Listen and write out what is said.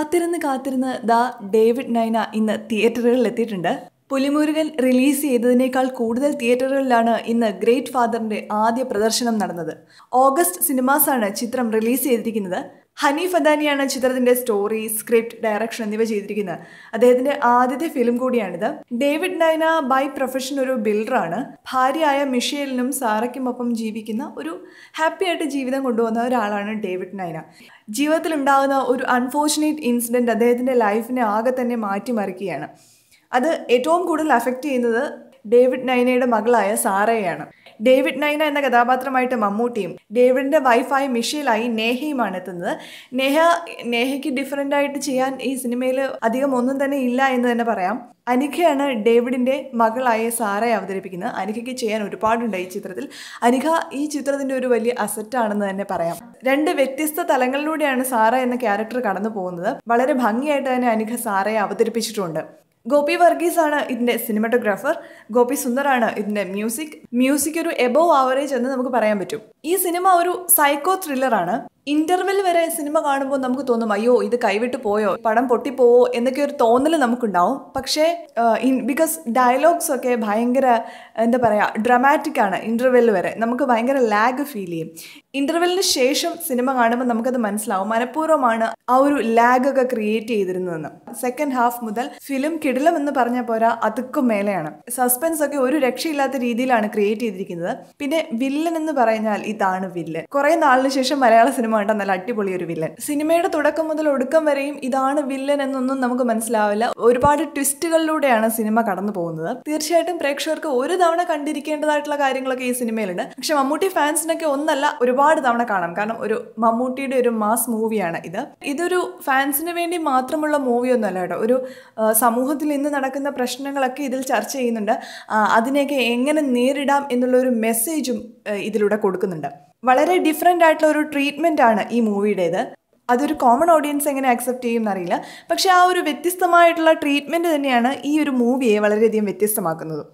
കാത്തിരുന്ന് കാത്തിരുന്ന് the David Naina ഇന്ന് തിയേറ്ററുകളിൽ എത്തിയിട്ടുണ്ട് പുലിമുരുകൻ റിലീസ് ചെയ്തതിനേക്കാൾ കൂടുതൽ തിയേറ്ററുകളിലാണ് ഇന്ന് ഗ്രേറ്റ് ഫാദറിൻ്റെ ആദ്യ പ്രദർശനം നടന്നത് ഓഗസ്റ്റ് സിനിമാസാണ് ചിത്രം റിലീസ് ചെയ്തിരിക്കുന്നത് ഹനീഫ് അദാനിയാണ് ചിത്രത്തിന്റെ സ്റ്റോറി സ്ക്രിപ്റ്റ് ഡയറക്ഷൻ എന്നിവ ചെയ്തിരിക്കുന്നത് അദ്ദേഹത്തിന്റെ ആദ്യത്തെ ഫിലിം കൂടിയാണിത് ഡേവിഡ് നൈന ബൈ പ്രൊഫഷൻ ഒരു ബിൽഡറാണ് ഭാര്യയായ മിഷേലിനും സാറയ്ക്കുമൊപ്പം ജീവിക്കുന്ന ഒരു ഹാപ്പി ആയിട്ട് ജീവിതം കൊണ്ടുവന്ന ഒരാളാണ് ഡേവിഡ് നൈന ജീവിതത്തിൽ ഉണ്ടാകുന്ന ഒരു അൺഫോർച്ചുനേറ്റ് ഇൻസിഡന്റ് അദ്ദേഹത്തിന്റെ ലൈഫിനെ ആകെ തന്നെ മാറ്റിമറിക്കുകയാണ് അത് ഏറ്റവും കൂടുതൽ അഫക്റ്റ് ചെയ്യുന്നത് ഡേവിഡ് നൈനയുടെ മകളായ സാറയാണ് ഡേവിഡ് നൈന എന്ന കഥാപാത്രമായിട്ട് മമ്മൂട്ടിയും ഡേവിഡിൻ്റെ വൈഫായ മിഷേലായി നേഹയുമാണ് എത്തുന്നത് നേഹ നേഹയ്ക്ക് ഡിഫറെൻ്റ് ആയിട്ട് ചെയ്യാൻ ഈ സിനിമയിൽ അധികം ഒന്നും തന്നെ ഇല്ല എന്ന് തന്നെ പറയാം അനിഖയാണ് ഡേവിഡിൻ്റെ മകളായ സാറയെ അവതരിപ്പിക്കുന്നത് അനിഖയ്ക്ക് ചെയ്യാൻ ഒരുപാടുണ്ട് ഈ ചിത്രത്തിൽ അനിഖ ഈ ചിത്രത്തിൻ്റെ ഒരു വലിയ അസറ്റാണെന്ന് തന്നെ പറയാം രണ്ട് വ്യത്യസ്ത തലങ്ങളിലൂടെയാണ് സാറ എന്ന ക്യാരക്ടർ കടന്നു പോകുന്നത് വളരെ ഭംഗിയായിട്ട് തന്നെ അനിഖ സാറയെ അവതരിപ്പിച്ചിട്ടുണ്ട് ഗോപി വർഗീസ് ആണ് ഇതിൻ്റെ സിനിമറ്റോഗ്രാഫർ ഗോപി സുന്ദറാണ് ഇതിൻ്റെ മ്യൂസിക് മ്യൂസിക് ഒരു എബോവ് ആവറേജ് എന്ന് നമുക്ക് പറയാൻ പറ്റും ഈ സിനിമ ഒരു സൈക്കോ ത്രില്ലറാണ് ഇന്റർവെൽ വരെ സിനിമ കാണുമ്പോൾ നമുക്ക് തോന്നും അയ്യോ ഇത് കൈവിട്ട് പോയോ പടം പൊട്ടിപ്പോവോ എന്നൊക്കെ ഒരു തോന്നൽ നമുക്കുണ്ടാവും പക്ഷേ ബിക്കോസ് ഡയലോഗ്സ് ഒക്കെ ഭയങ്കര എന്താ പറയുക ഡ്രമാറ്റിക് ആണ് ഇന്റർവെൽ വരെ നമുക്ക് ഭയങ്കര ലാഗ് ഫീൽ ചെയ്യും ഇന്റർവെല്ലിന് ശേഷം സിനിമ കാണുമ്പോൾ നമുക്കത് മനസ്സിലാവും മനഃപൂർവ്വമാണ് ആ ഒരു ലാഗ് ഒക്കെ ക്രിയേറ്റ് ചെയ്തിരുന്നതെന്ന് സെക്കൻഡ് ഹാഫ് മുതൽ ഫിലിം കിടിലം എന്ന് പറഞ്ഞ പോരാ അതുക്കും മേലെയാണ് സസ്പെൻസ് ഒക്കെ ഒരു രക്ഷയില്ലാത്ത രീതിയിലാണ് ക്രിയേറ്റ് ചെയ്തിരിക്കുന്നത് പിന്നെ വില്ലൻ എന്ന് പറഞ്ഞാൽ ഇതാണ് വില്ലൻ കുറേ നാളിന് ശേഷം മലയാള സിനിമ പോലും വേണ്ട നല്ല അടിപൊളി ഒരു വില്ലൻ സിനിമയുടെ തുടക്കം മുതൽ ഒടുക്കം വരെയും ഇതാണ് വില്ലൻ എന്നൊന്നും നമുക്ക് മനസ്സിലാവില്ല ഒരുപാട് ട്വിസ്റ്റുകളിലൂടെയാണ് സിനിമ കടന്നു പോകുന്നത് തീർച്ചയായിട്ടും പ്രേക്ഷകർക്ക് ഒരു തവണ കണ്ടിരിക്കേണ്ടതായിട്ടുള്ള കാര്യങ്ങളൊക്കെ ഈ സിനിമയിലുണ്ട് പക്ഷെ മമ്മൂട്ടി ഫാൻസിനൊക്കെ ഒന്നല്ല ഒരുപാട് തവണ കാണാം കാരണം ഒരു മമ്മൂട്ടിയുടെ ഒരു മാസ് മൂവിയാണ് ഇത് ഇതൊരു ഫാൻസിന് വേണ്ടി മാത്രമുള്ള മൂവിയൊന്നുമല്ല കേട്ടോ ഒരു സമൂഹത്തിൽ ഇന്ന് നടക്കുന്ന പ്രശ്നങ്ങളൊക്കെ ഇതിൽ ചർച്ച ചെയ്യുന്നുണ്ട് അതിനെയൊക്കെ എങ്ങനെ നേരിടാം എന്നുള്ള ഒരു മെസ്സേജും ഇതിലൂടെ കൊടുക്കുന്നുണ്ട് വളരെ ഡിഫറെൻ്റ് ആയിട്ടുള്ള ഒരു ട്രീറ്റ്മെൻ്റ് ആണ് ഈ മൂവിയുടേത് അതൊരു കോമൺ ഓഡിയൻസ് എങ്ങനെ അക്സെപ്റ്റ് ചെയ്യും എന്നറിയില്ല പക്ഷേ ആ ഒരു വ്യത്യസ്തമായിട്ടുള്ള ട്രീറ്റ്മെൻറ്റ് തന്നെയാണ് ഈ ഒരു മൂവിയെ വളരെയധികം വ്യത്യസ്തമാക്കുന്നത്